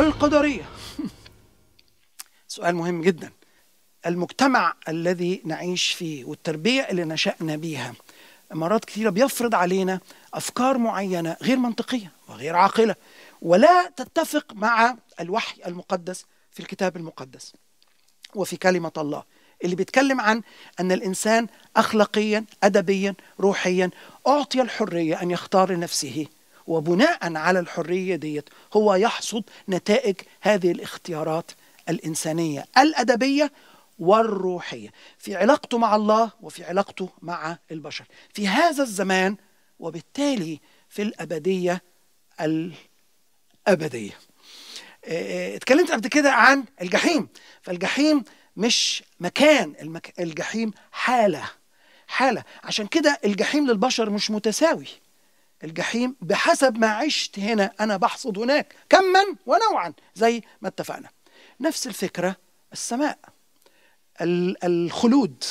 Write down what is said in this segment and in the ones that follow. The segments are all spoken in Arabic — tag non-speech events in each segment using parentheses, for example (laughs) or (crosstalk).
القدرية سؤال مهم جدا المجتمع الذي نعيش فيه والتربية اللي نشأنا بيها مرات كثيرة بيفرض علينا أفكار معينة غير منطقية وغير عاقلة ولا تتفق مع الوحي المقدس في الكتاب المقدس وفي كلمة الله اللي بيتكلم عن أن الإنسان أخلاقيا أدبيا روحيا أعطي الحرية أن يختار لنفسه وبناء على الحرية ديت هو يحصد نتائج هذه الاختيارات الإنسانية الأدبية والروحية في علاقته مع الله وفي علاقته مع البشر في هذا الزمان وبالتالي في الأبدية الأبدية آه، اتكلمت قبل كده عن الجحيم فالجحيم مش مكان المك... الجحيم حالة حالة عشان كده الجحيم للبشر مش متساوي الجحيم بحسب ما عشت هنا أنا بحصد هناك كما ونوعا زي ما اتفقنا نفس الفكرة السماء الخلود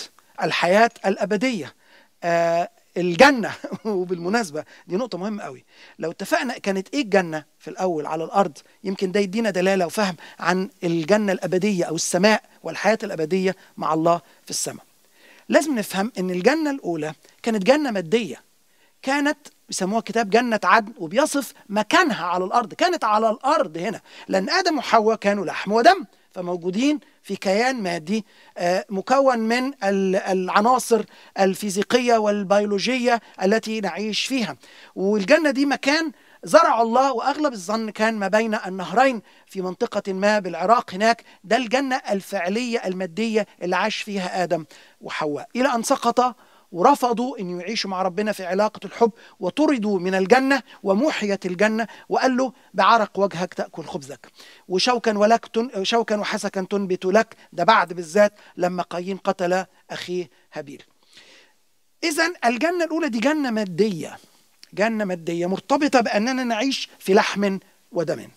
الحياة الأبدية آه، الجنة (laughs) وبالمناسبة دي نقطة مهمة قوي لو اتفقنا كانت ايه الجنة في الأول على الأرض يمكن ده يدينا دلالة وفهم عن الجنة الأبدية أو السماء والحياة الأبدية مع الله في السماء لازم نفهم ان الجنة الأولى كانت جنة مادية كانت بيسموها كتاب جنة عدن وبيصف مكانها على الأرض كانت على الأرض هنا لأن آدم وحواء كانوا لحم ودم فموجودين في كيان مادي آه، مكون من العناصر الفيزيقية والبيولوجية التي نعيش فيها والجنة دي مكان زرع الله واغلب الظن كان ما بين النهرين في منطقه ما بالعراق هناك ده الجنه الفعليه الماديه اللي عاش فيها ادم وحواء الى ان سقط ورفضوا أن يعيشوا مع ربنا في علاقة الحب وطردوا من الجنة ومحيت الجنة وقال له بعرق وجهك تأكل خبزك وشوكا ولك تن شوكا وحسكا تنبت لك ده بعد بالذات لما قايين قتل أخيه هابيل إذا الجنة الأولى دي جنة مادية جنة مادية مرتبطة بأننا نعيش في لحم ودم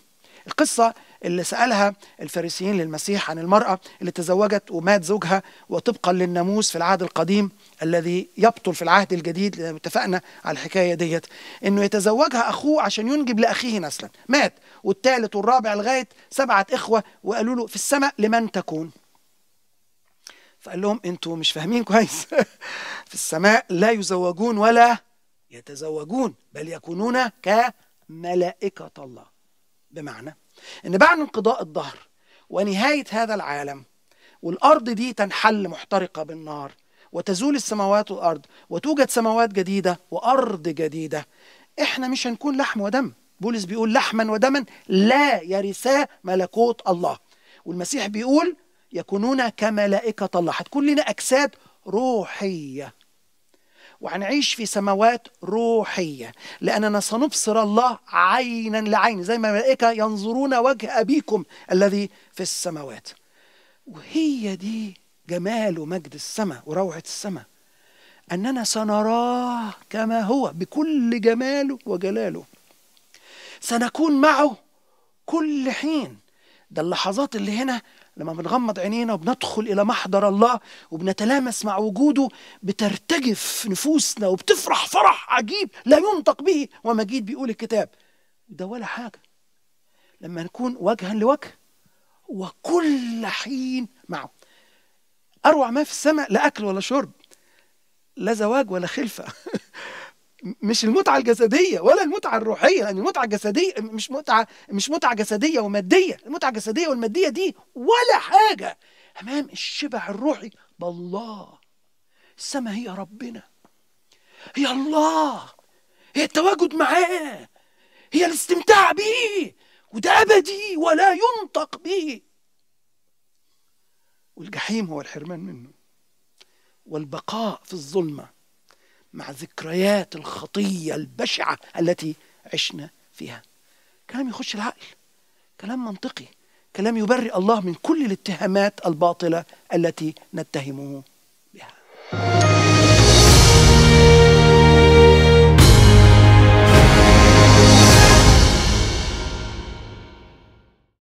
القصة اللي سألها الفارسيين للمسيح عن المرأة اللي تزوجت ومات زوجها وطبقا للناموس في العهد القديم الذي يبطل في العهد الجديد اتفقنا على الحكاية ديت انه يتزوجها اخوه عشان ينجب لاخيه نسلا مات والثالث والرابع لغاية سبعة اخوة وقالوا له في السماء لمن تكون فقال لهم انتوا مش فاهمين كويس (laughs) في السماء لا يزوجون ولا يتزوجون بل يكونون كملائكة الله بمعنى ان بعد انقضاء الدهر ونهايه هذا العالم والارض دي تنحل محترقه بالنار وتزول السماوات والارض وتوجد سماوات جديده وارض جديده احنا مش هنكون لحم ودم بولس بيقول لحما ودما لا يرثا ملكوت الله والمسيح بيقول يكونون كملائكه الله هتكون لنا اجساد روحيه وهنعيش في سماوات روحية لأننا سنبصر الله عينا لعين زي ما الملائكة ينظرون وجه أبيكم الذي في السماوات وهي دي جمال ومجد السماء وروعة السماء أننا سنراه كما هو بكل جماله وجلاله سنكون معه كل حين ده اللحظات اللي هنا لما بنغمض عينينا وبندخل إلى محضر الله وبنتلامس مع وجوده بترتجف نفوسنا وبتفرح فرح عجيب لا ينطق به ومجيد بيقول الكتاب ده ولا حاجة لما نكون وجها لوجه وكل حين معه أروع ما في السماء لا أكل ولا شرب لا زواج ولا خلفة (laughs) مش المتعه الجسديه ولا المتعه الروحيه لان المتعه الجسديه مش متعه مش متعه جسديه وماديه المتعه الجسديه والماديه دي ولا حاجه امام الشبع الروحي بالله السما هي ربنا هي الله هي التواجد معاه هي الاستمتاع به وده ابدي ولا ينطق به والجحيم هو الحرمان منه والبقاء في الظلمه مع ذكريات الخطية البشعة التي عشنا فيها كلام يخش العقل كلام منطقي كلام يبرئ الله من كل الاتهامات الباطلة التي نتهمه